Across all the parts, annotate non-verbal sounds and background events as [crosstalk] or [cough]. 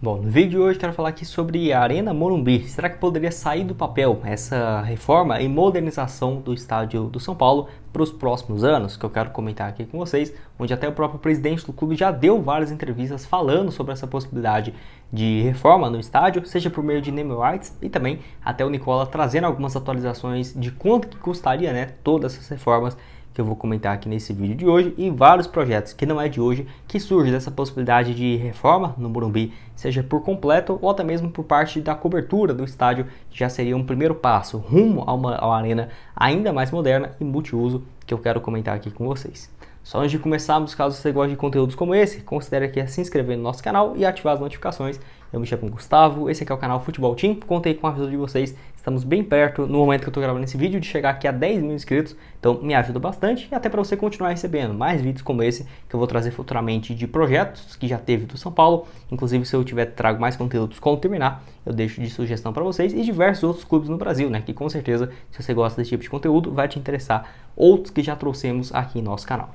Bom, no vídeo de hoje quero falar aqui sobre a Arena Morumbi. Será que poderia sair do papel essa reforma e modernização do estádio do São Paulo para os próximos anos? Que eu quero comentar aqui com vocês, onde até o próprio presidente do clube já deu várias entrevistas falando sobre essa possibilidade de reforma no estádio, seja por meio de name rights e também até o Nicola trazendo algumas atualizações de quanto que custaria, né, todas essas reformas que eu vou comentar aqui nesse vídeo de hoje e vários projetos que não é de hoje que surge dessa possibilidade de reforma no Morumbi, seja por completo ou até mesmo por parte da cobertura do estádio, que já seria um primeiro passo rumo a uma, a uma arena ainda mais moderna e multiuso que eu quero comentar aqui com vocês. Só antes de começarmos, caso você goste de conteúdos como esse, considere aqui se inscrever no nosso canal e ativar as notificações. Eu me chamo Gustavo, esse aqui é o canal Futebol Team, contei com a ajuda de vocês Estamos bem perto, no momento que eu estou gravando esse vídeo, de chegar aqui a 10 mil inscritos. Então me ajuda bastante e até para você continuar recebendo mais vídeos como esse que eu vou trazer futuramente de projetos que já teve do São Paulo. Inclusive, se eu tiver trago mais conteúdos quando terminar, eu deixo de sugestão para vocês e diversos outros clubes no Brasil, né? Que com certeza, se você gosta desse tipo de conteúdo, vai te interessar outros que já trouxemos aqui em nosso canal.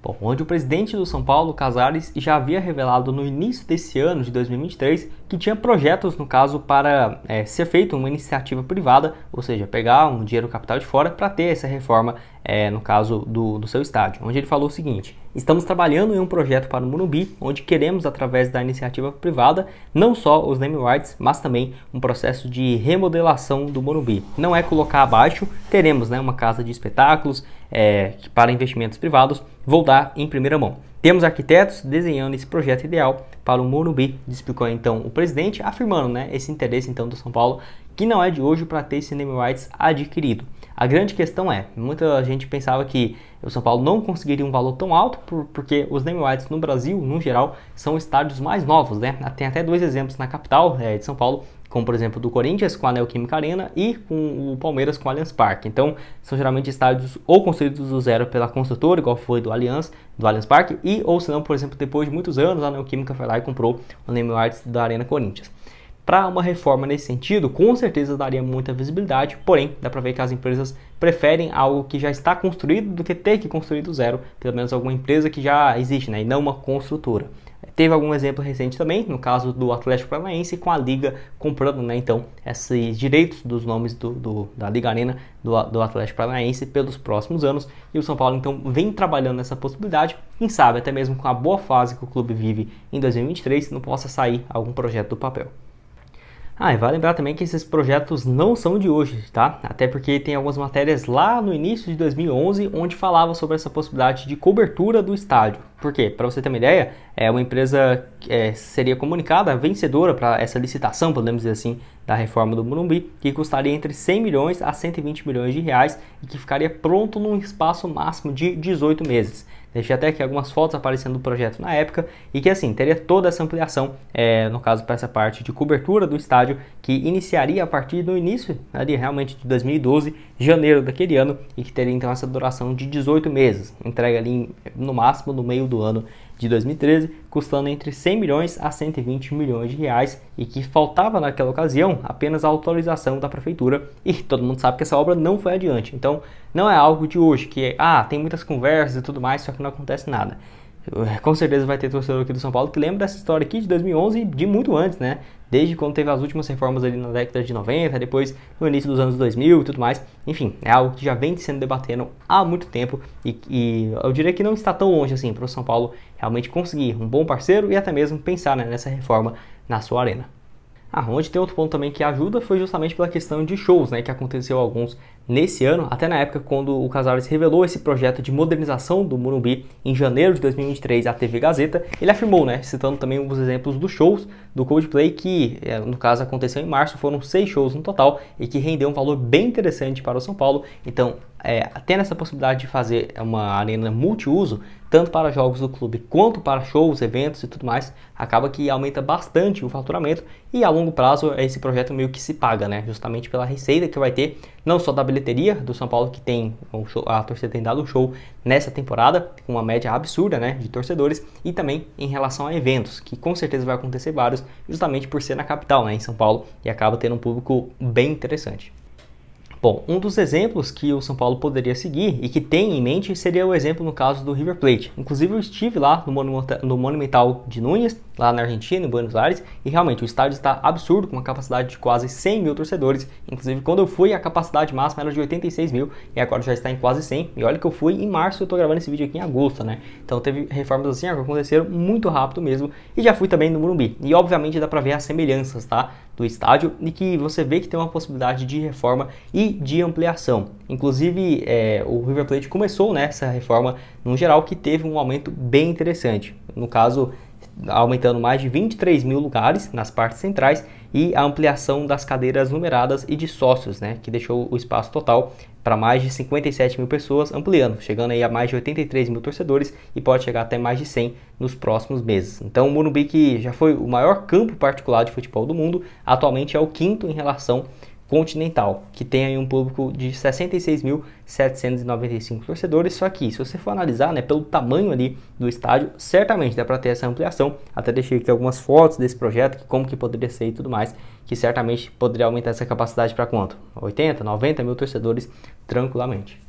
Bom, onde o presidente do São Paulo, Casares, já havia revelado no início desse ano de 2023 que tinha projetos, no caso, para é, ser feita uma iniciativa privada, ou seja, pegar um dinheiro capital de fora para ter essa reforma, é, no caso do, do seu estádio, onde ele falou o seguinte: Estamos trabalhando em um projeto para o Morumbi, onde queremos, através da iniciativa privada, não só os name rights, mas também um processo de remodelação do Morumbi. Não é colocar abaixo, teremos né, uma casa de espetáculos é, para investimentos privados, vou dar em primeira mão. Temos arquitetos desenhando esse projeto ideal para o Morumbi, explicou então o presidente, afirmando né, esse interesse então do São Paulo, que não é de hoje para ter esse name rights adquirido. A grande questão é, muita gente pensava que o São Paulo não conseguiria um valor tão alto por, porque os Neymar Rights no Brasil, no geral, são estádios mais novos, né? Tem até dois exemplos na capital é, de São Paulo, como por exemplo do Corinthians com a Neoquímica Arena e com o Palmeiras com o Allianz Parque. Então, são geralmente estádios ou construídos do zero pela construtora, igual foi do Allianz, do Allianz Parque, e ou se não, por exemplo, depois de muitos anos, a Neoquímica foi lá e comprou o Name da Arena Corinthians. Para uma reforma nesse sentido, com certeza daria muita visibilidade, porém, dá para ver que as empresas preferem algo que já está construído do que ter que construir do zero, pelo menos alguma empresa que já existe, né, e não uma construtora. Teve algum exemplo recente também, no caso do Atlético Paranaense, com a Liga comprando, né, então, esses direitos dos nomes do, do da Liga Arena do, do Atlético Paranaense pelos próximos anos, e o São Paulo, então, vem trabalhando nessa possibilidade, quem sabe, até mesmo com a boa fase que o clube vive em 2023, não possa sair algum projeto do papel. Ah, e vale lembrar também que esses projetos não são de hoje, tá? Até porque tem algumas matérias lá no início de 2011 onde falava sobre essa possibilidade de cobertura do estádio. Por quê? Para você ter uma ideia, é uma empresa é, seria comunicada vencedora para essa licitação, podemos dizer assim, da reforma do Morumbi, que custaria entre 100 milhões a 120 milhões de reais e que ficaria pronto num espaço máximo de 18 meses. Deixei até aqui algumas fotos aparecendo do projeto na época e que assim teria toda essa ampliação, é, no caso para essa parte de cobertura do estádio que iniciaria a partir do início ali né, realmente de 2012, janeiro daquele ano e que teria então essa duração de 18 meses, entrega ali no máximo no meio do ano de 2013, custando entre 100 milhões a 120 milhões de reais e que faltava naquela ocasião apenas a autorização da prefeitura e todo mundo sabe que essa obra não foi adiante. Então, não é algo de hoje que ah, tem muitas conversas e tudo mais, só que não acontece nada. [laughs] com certeza vai ter torcedor aqui do São Paulo que lembra dessa história aqui de 2011 e de muito antes, né? Desde quando teve as últimas reformas ali na década de 90, depois no início dos anos 2000 e tudo mais. Enfim, é algo que já vem sendo debatendo há muito tempo e, e eu diria que não está tão longe assim para o São Paulo realmente conseguir um bom parceiro e até mesmo pensar né, nessa reforma na sua arena. Ah, onde tem outro ponto também que ajuda foi justamente pela questão de shows, né, que aconteceu alguns nesse ano, até na época quando o Casares revelou esse projeto de modernização do Morumbi em janeiro de 2023 à TV Gazeta, ele afirmou, né, citando também alguns exemplos dos shows do Coldplay que, é, no caso, aconteceu em março, foram seis shows no total e que rendeu um valor bem interessante para o São Paulo. Então, é, tendo essa possibilidade de fazer uma arena multiuso, tanto para jogos do clube quanto para shows, eventos e tudo mais, acaba que aumenta bastante o faturamento e a longo prazo esse projeto meio que se paga, né? Justamente pela receita que vai ter, não só da bilheteria do São Paulo, que tem um show, a torcida tem dado um show nessa temporada, com uma média absurda né, de torcedores, e também em relação a eventos, que com certeza vai acontecer vários, justamente por ser na capital, né, em São Paulo, e acaba tendo um público bem interessante. Bom, um dos exemplos que o São Paulo poderia seguir e que tem em mente seria o exemplo no caso do River Plate. Inclusive eu estive lá no, Monumenta no Monumental de Núñez, lá na Argentina, em Buenos Aires, e realmente o estádio está absurdo, com uma capacidade de quase 100 mil torcedores. Inclusive quando eu fui a capacidade máxima era de 86 mil e agora já está em quase 100. E olha que eu fui em março, eu estou gravando esse vídeo aqui em agosto, né? Então teve reformas assim que aconteceram muito rápido mesmo e já fui também no Morumbi. E obviamente dá para ver as semelhanças, tá? do estádio e que você vê que tem uma possibilidade de reforma e de ampliação. Inclusive, é, o River Plate começou nessa né, reforma no geral que teve um aumento bem interessante. No caso, aumentando mais de 23 mil lugares nas partes centrais e a ampliação das cadeiras numeradas e de sócios, né, que deixou o espaço total para mais de 57 mil pessoas, ampliando, chegando aí a mais de 83 mil torcedores e pode chegar até mais de 100 nos próximos meses. Então o Morumbi que já foi o maior campo particular de futebol do mundo, atualmente é o quinto em relação continental, que tem aí um público de 66.795 torcedores, só que se você for analisar, né, pelo tamanho ali do estádio, certamente dá para ter essa ampliação, até deixei aqui algumas fotos desse projeto, como que poderia ser e tudo mais, que certamente poderia aumentar essa capacidade para quanto? 80, 90 mil torcedores tranquilamente.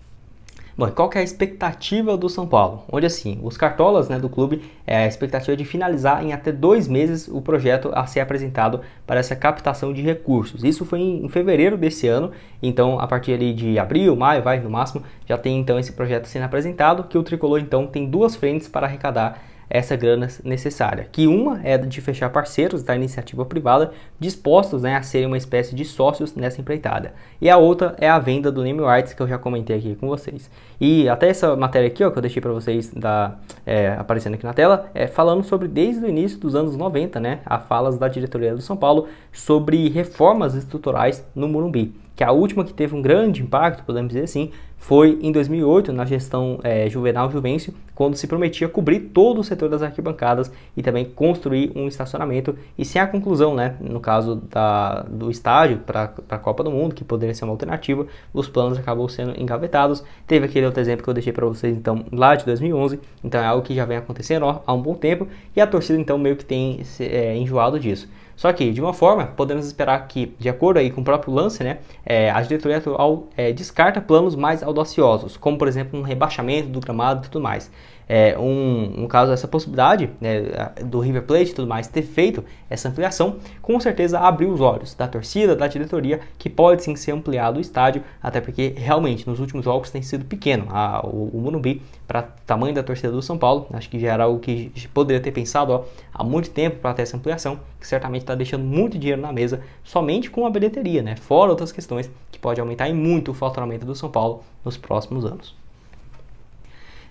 Bom, qual que é a expectativa do São Paulo? Onde assim, os cartolas né, do clube, é a expectativa de finalizar em até dois meses o projeto a ser apresentado para essa captação de recursos. Isso foi em, fevereiro desse ano, então a partir ali de abril, maio, vai no máximo, já tem então esse projeto sendo apresentado, que o Tricolor então tem duas frentes para arrecadar essa grana necessária. Que uma é de fechar parceiros da iniciativa privada dispostos né, a serem uma espécie de sócios nessa empreitada. E a outra é a venda do name rights que eu já comentei aqui com vocês. E até essa matéria aqui ó, que eu deixei para vocês da, é, aparecendo aqui na tela, é falando sobre desde o início dos anos 90, né, a falas da diretoria do São Paulo sobre reformas estruturais no Murumbi que a última que teve um grande impacto, podemos dizer assim, foi em 2008, na gestão é, Juvenal Juvencio, quando se prometia cobrir todo o setor das arquibancadas e também construir um estacionamento, e sem a conclusão, né, no caso da, do estádio para a Copa do Mundo, que poderia ser uma alternativa, os planos acabou sendo engavetados. Teve aquele outro exemplo que eu deixei para vocês, então, lá de 2011, então é algo que já vem acontecendo ó, há um bom tempo, e a torcida, então, meio que tem é, enjoado disso. Só que, de uma forma, podemos esperar que, de acordo aí com o próprio lance, né, é, a diretoria atual é, descarta planos mais audaciosos, como por exemplo um rebaixamento do gramado e tudo mais é, um, um caso dessa possibilidade né, do River Plate e tudo mais ter feito essa ampliação, com certeza abriu os olhos da torcida, da diretoria, que pode sim ser ampliado o estádio, até porque realmente nos últimos jogos tem sido pequeno a, o, o Morumbi para tamanho da torcida do São Paulo. Acho que já era algo que poderia ter pensado ó, há muito tempo para ter essa ampliação, que certamente está deixando muito dinheiro na mesa somente com a bilheteria, né? Fora outras questões que pode aumentar em muito o faturamento do São Paulo nos próximos anos.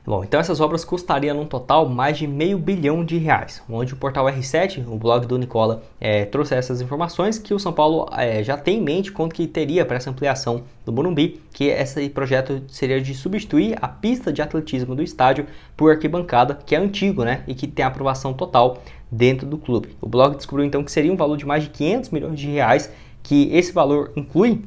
Bom, então essas obras custariam num total mais de meio bilhão de reais, onde o portal R7, o blog do Nicola, é, trouxe essas informações que o São Paulo é, já tem em mente quanto que teria para essa ampliação do Morumbi, que esse projeto seria de substituir a pista de atletismo do estádio por arquibancada, que é antigo, né, e que tem aprovação total dentro do clube. O blog descobriu então que seria um valor de mais de 500 milhões de reais, que esse valor inclui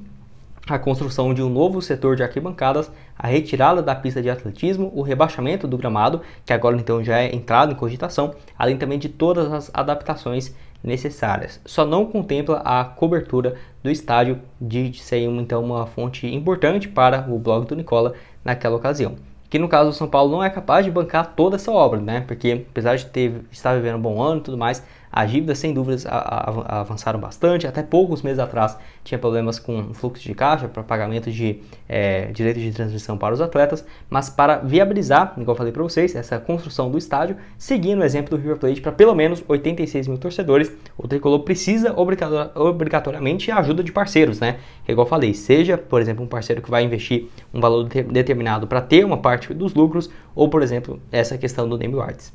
a construção de um novo setor de arquibancadas, a retirada da pista de atletismo, o rebaixamento do gramado, que agora então já é entrado em cogitação, além também de todas as adaptações necessárias. Só não contempla a cobertura do estádio, de ser então uma fonte importante para o blog do Nicola naquela ocasião. Que no caso o São Paulo não é capaz de bancar toda essa obra, né? Porque apesar de ter estar vivendo um bom ano e tudo mais, as dívidas, sem dúvidas, avançaram bastante. Até poucos meses atrás tinha problemas com fluxo de caixa para pagamento de é, direitos de transmissão para os atletas, mas para viabilizar, igual eu falei para vocês, essa construção do estádio, seguindo o exemplo do River Plate para pelo menos 86 mil torcedores, o Tricolor precisa obrigatoriamente a ajuda de parceiros, né? Igual eu falei, seja, por exemplo, um parceiro que vai investir um valor determinado para ter uma parte dos lucros, ou, por exemplo, essa questão do Name Rights.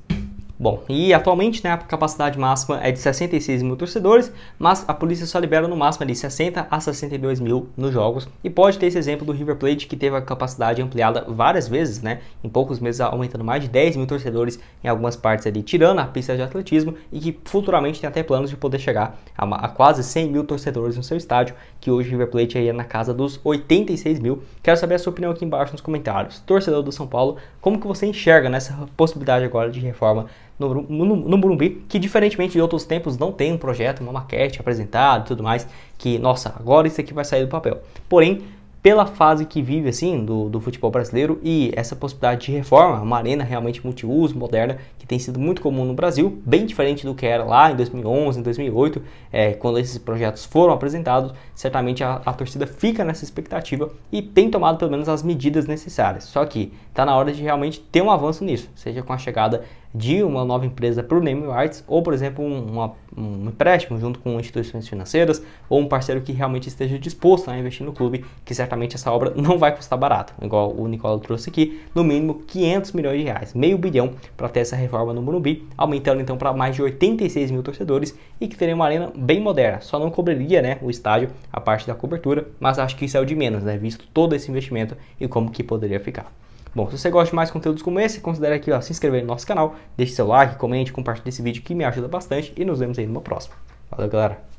Bom, e atualmente né, a capacidade máxima é de 66 mil torcedores, mas a polícia só libera no máximo é de 60 a 62 mil nos jogos. E pode ter esse exemplo do River Plate, que teve a capacidade ampliada várias vezes, né? Em poucos meses aumentando mais de 10 mil torcedores em algumas partes ali, tirando a pista de atletismo e que futuramente tem até planos de poder chegar a, uma, a quase 100 mil torcedores no seu estádio, que hoje o River Plate aí é na casa dos 86 mil. Quero saber a sua opinião aqui embaixo nos comentários. Torcedor do São Paulo, como que você enxerga nessa possibilidade agora de reforma no, no, no Burumbi, que diferentemente de outros tempos não tem um projeto, uma maquete apresentada e tudo mais, que, nossa, agora isso aqui vai sair do papel. Porém, pela fase que vive assim do, do futebol brasileiro e essa possibilidade de reforma, uma arena realmente multiuso, moderna, que tem sido muito comum no Brasil, bem diferente do que era lá em 2011, em 2008, é, quando esses projetos foram apresentados, certamente a, a, torcida fica nessa expectativa e tem tomado pelo menos as medidas necessárias. Só que está na hora de realmente ter um avanço nisso, seja com a chegada de uma nova empresa para o Neymar rights, ou por exemplo um, um empréstimo junto com instituições financeiras, ou um parceiro que realmente esteja disposto a investir no clube, que certamente essa obra [laughs] não vai custar barato, igual o Nicolau trouxe aqui, no mínimo 500 milhões de reais, meio bilhão para ter essa reforma no Morumbi, aumentando então para mais de 86 mil torcedores e que teria uma arena bem moderna, só não cobriria né, o estádio, a parte da cobertura, mas acho que isso é o de menos, né, visto todo esse investimento e como que poderia ficar. Bom, se você gosta de mais conteúdos como esse, considere aqui ó, se inscrever no nosso canal, deixe seu like, comente, compartilhe esse vídeo que me ajuda bastante e nos vemos aí numa próxima. Valeu, galera!